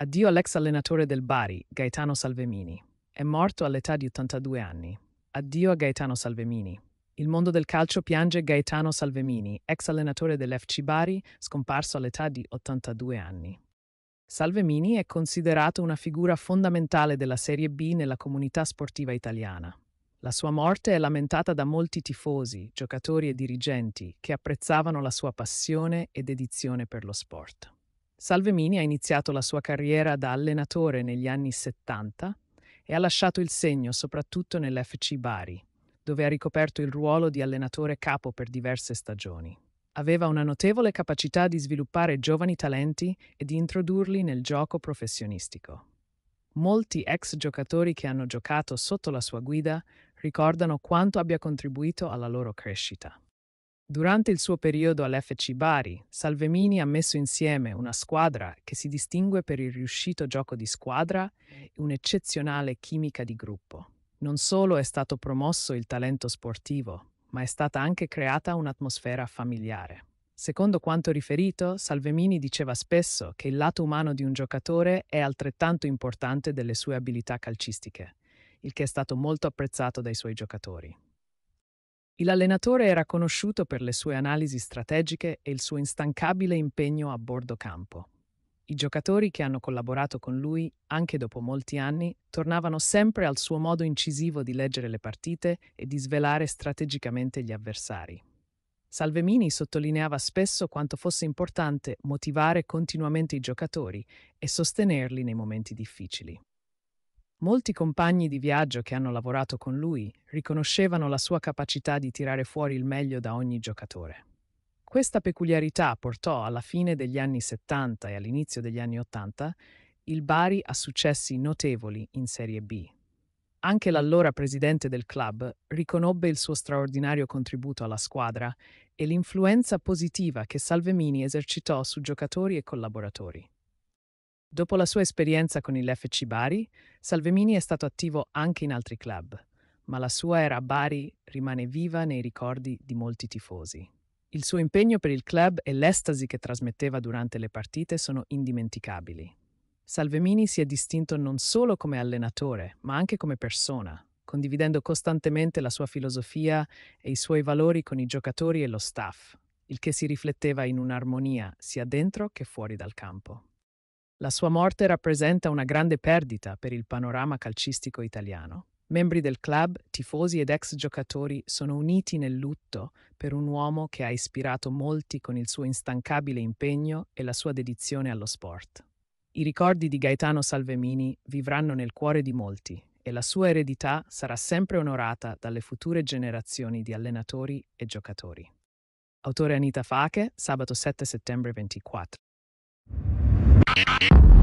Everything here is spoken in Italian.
Addio all'ex allenatore del Bari, Gaetano Salvemini. È morto all'età di 82 anni. Addio a Gaetano Salvemini. Il mondo del calcio piange Gaetano Salvemini, ex allenatore dell'FC Bari, scomparso all'età di 82 anni. Salvemini è considerato una figura fondamentale della Serie B nella comunità sportiva italiana. La sua morte è lamentata da molti tifosi, giocatori e dirigenti che apprezzavano la sua passione e dedizione per lo sport. Salvemini ha iniziato la sua carriera da allenatore negli anni 70 e ha lasciato il segno soprattutto nell'FC Bari, dove ha ricoperto il ruolo di allenatore capo per diverse stagioni. Aveva una notevole capacità di sviluppare giovani talenti e di introdurli nel gioco professionistico. Molti ex giocatori che hanno giocato sotto la sua guida ricordano quanto abbia contribuito alla loro crescita. Durante il suo periodo all'FC Bari, Salvemini ha messo insieme una squadra che si distingue per il riuscito gioco di squadra e un'eccezionale chimica di gruppo. Non solo è stato promosso il talento sportivo, ma è stata anche creata un'atmosfera familiare. Secondo quanto riferito, Salvemini diceva spesso che il lato umano di un giocatore è altrettanto importante delle sue abilità calcistiche, il che è stato molto apprezzato dai suoi giocatori. Il allenatore era conosciuto per le sue analisi strategiche e il suo instancabile impegno a bordo campo. I giocatori che hanno collaborato con lui, anche dopo molti anni, tornavano sempre al suo modo incisivo di leggere le partite e di svelare strategicamente gli avversari. Salvemini sottolineava spesso quanto fosse importante motivare continuamente i giocatori e sostenerli nei momenti difficili. Molti compagni di viaggio che hanno lavorato con lui riconoscevano la sua capacità di tirare fuori il meglio da ogni giocatore. Questa peculiarità portò alla fine degli anni 70 e all'inizio degli anni 80 il Bari a successi notevoli in Serie B. Anche l'allora presidente del club riconobbe il suo straordinario contributo alla squadra e l'influenza positiva che Salvemini esercitò su giocatori e collaboratori. Dopo la sua esperienza con il FC Bari, Salvemini è stato attivo anche in altri club, ma la sua era a Bari rimane viva nei ricordi di molti tifosi. Il suo impegno per il club e l'estasi che trasmetteva durante le partite sono indimenticabili. Salvemini si è distinto non solo come allenatore, ma anche come persona, condividendo costantemente la sua filosofia e i suoi valori con i giocatori e lo staff, il che si rifletteva in un'armonia sia dentro che fuori dal campo. La sua morte rappresenta una grande perdita per il panorama calcistico italiano. Membri del club, tifosi ed ex giocatori sono uniti nel lutto per un uomo che ha ispirato molti con il suo instancabile impegno e la sua dedizione allo sport. I ricordi di Gaetano Salvemini vivranno nel cuore di molti e la sua eredità sarà sempre onorata dalle future generazioni di allenatori e giocatori. Autore Anita Fache, sabato 7 settembre 24. Thank you.